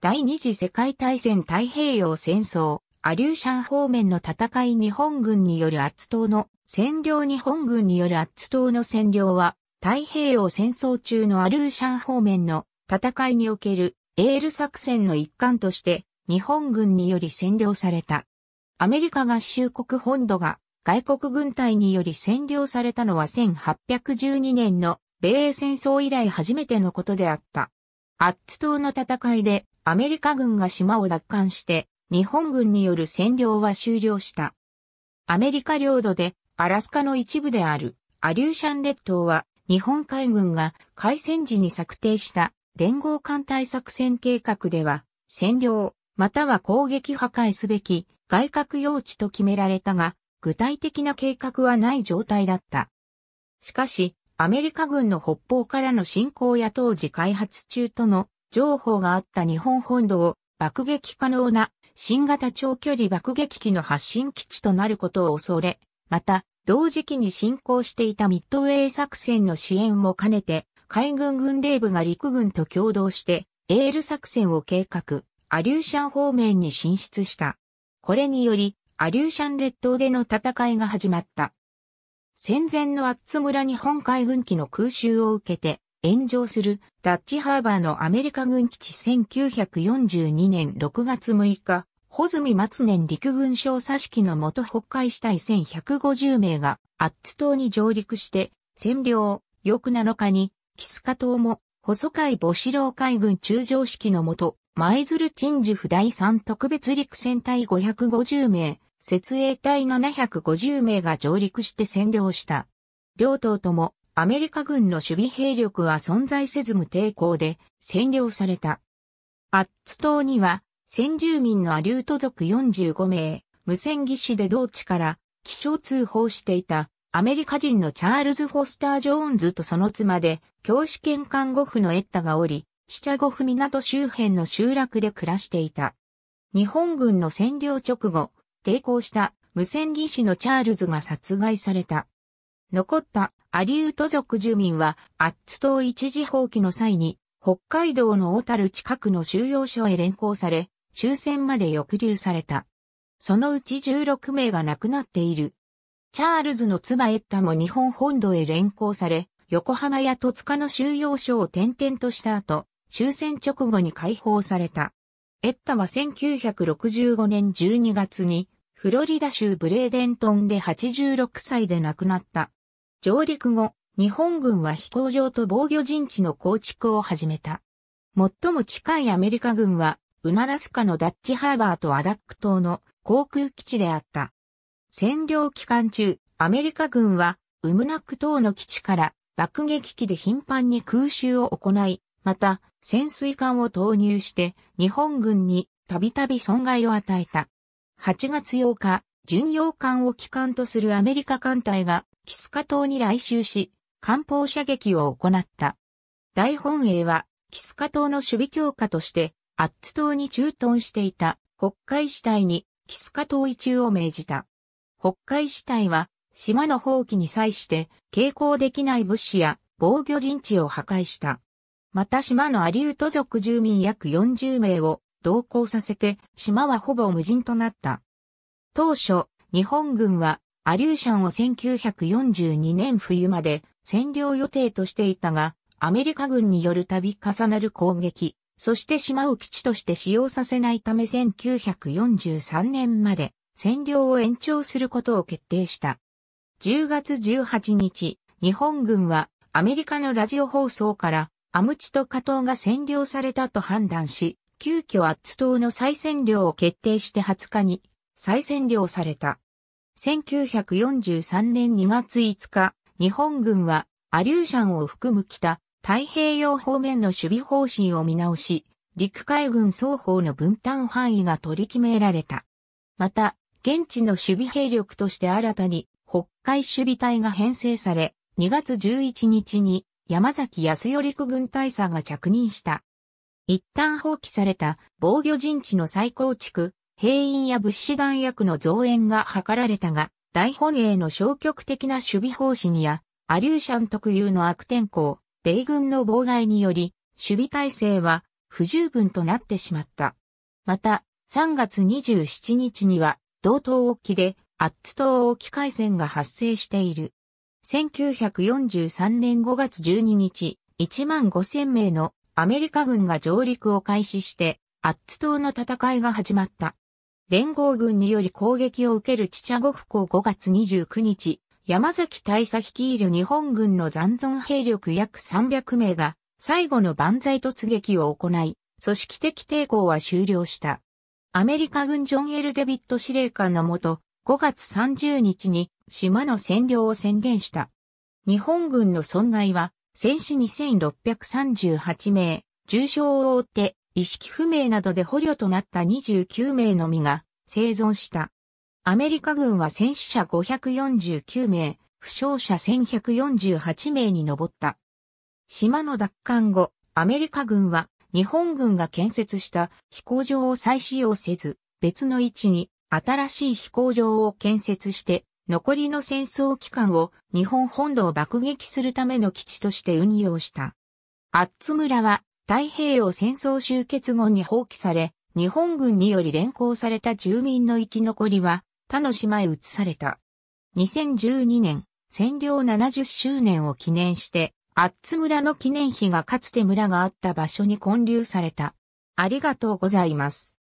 第二次世界大戦太平洋戦争、アリューシャン方面の戦い日本軍による圧倒の占領日本軍による圧倒の占領は、太平洋戦争中のアリューシャン方面の戦いにおけるエール作戦の一環として日本軍により占領された。アメリカ合衆国本土が外国軍隊により占領されたのは1812年の米英戦争以来初めてのことであった。アッツ島の戦いでアメリカ軍が島を奪還して、日本軍による占領は終了した。アメリカ領土で、アラスカの一部である、アリューシャン列島は、日本海軍が海戦時に策定した連合艦隊作戦計画では、占領、または攻撃破壊すべき外郭用地と決められたが、具体的な計画はない状態だった。しかし、アメリカ軍の北方からの侵攻や当時開発中との情報があった日本本土を爆撃可能な新型長距離爆撃機の発進基地となることを恐れ、また、同時期に進行していたミッドウェイ作戦の支援も兼ねて、海軍軍令部が陸軍と共同して、エール作戦を計画、アリューシャン方面に進出した。これにより、アリューシャン列島での戦いが始まった。戦前のアッツ村日本海軍機の空襲を受けて、炎上するダッチハーバーのアメリカ軍基地1942年6月6日、穂積松年陸軍小佐式の元北海市隊1150名がアッツ島に上陸して占領、翌7日にキスカ島も細海母子郎海軍中将式の元舞鶴鎮守府第3特別陸戦隊550名、設営隊750名が上陸して占領した。両党ともアメリカ軍の守備兵力は存在せず無抵抗で占領された。アッツ島には先住民のアリュート族45名、無線技師で同地から気象通報していたアメリカ人のチャールズ・フォスター・ジョーンズとその妻で教師兼看護婦のエッタがおり、チチャゴフ港周辺の集落で暮らしていた。日本軍の占領直後、抵抗した無線技師のチャールズが殺害された。残ったアリウト族住民は、アッツ島一時放棄の際に、北海道の小樽近くの収容所へ連行され、終戦まで抑留された。そのうち16名が亡くなっている。チャールズの妻エッタも日本本土へ連行され、横浜や戸塚の収容所を転々とした後、終戦直後に解放された。エッタは1965年12月に、フロリダ州ブレーデントンで86歳で亡くなった。上陸後、日本軍は飛行場と防御陣地の構築を始めた。最も近いアメリカ軍は、ウナラスカのダッチハーバーとアダック島の航空基地であった。占領期間中、アメリカ軍は、ウムナック島の基地から爆撃機で頻繁に空襲を行い、また、潜水艦を投入して、日本軍にたびたび損害を与えた。8月8日、巡洋艦を機関とするアメリカ艦隊がキスカ島に来襲し、艦砲射撃を行った。大本営は、キスカ島の守備強化として、アッツ島に駐屯していた北海支隊にキスカ島移住を命じた。北海支隊は、島の放棄に際して、傾向できない物資や防御陣地を破壊した。また島のアリウト族住民約40名を同行させて、島はほぼ無人となった。当初、日本軍はアリューシャンを1942年冬まで占領予定としていたが、アメリカ軍による度重なる攻撃、そして島を基地として使用させないため1943年まで占領を延長することを決定した。10月18日、日本軍はアメリカのラジオ放送からアムチと加藤が占領されたと判断し、急遽アッツ島の再占領を決定して20日に再占領された。1943年2月5日、日本軍はアリューシャンを含む北太平洋方面の守備方針を見直し、陸海軍双方の分担範囲が取り決められた。また、現地の守備兵力として新たに北海守備隊が編成され、2月11日に山崎康頼陸軍大佐が着任した。一旦放棄された防御陣地の再構築、兵員や物資弾薬の増援が図られたが、大本営の消極的な守備方針や、アリューシャン特有の悪天候、米軍の妨害により、守備体制は不十分となってしまった。また、3月27日には、道東沖で、アッツ島沖海戦が発生している。1943年5月12日、1万5000名のアメリカ軍が上陸を開始して、アッツ島の戦いが始まった。連合軍により攻撃を受けるチチャゴフ港5月29日、山崎大佐率いる日本軍の残存兵力約300名が最後の万歳突撃を行い、組織的抵抗は終了した。アメリカ軍ジョン・エル・デビット司令官のもと、5月30日に島の占領を宣言した。日本軍の損害は、戦死2638名、重傷を負って意識不明などで捕虜となった29名のみが生存した。アメリカ軍は戦死者549名、負傷者1148名に上った。島の奪還後、アメリカ軍は日本軍が建設した飛行場を再使用せず、別の位置に新しい飛行場を建設して、残りの戦争期間を日本本土を爆撃するための基地として運用した。アッツ村は太平洋戦争終結後に放棄され、日本軍により連行された住民の生き残りは他の島へ移された。2012年、占領70周年を記念して、アッツ村の記念碑がかつて村があった場所に建立された。ありがとうございます。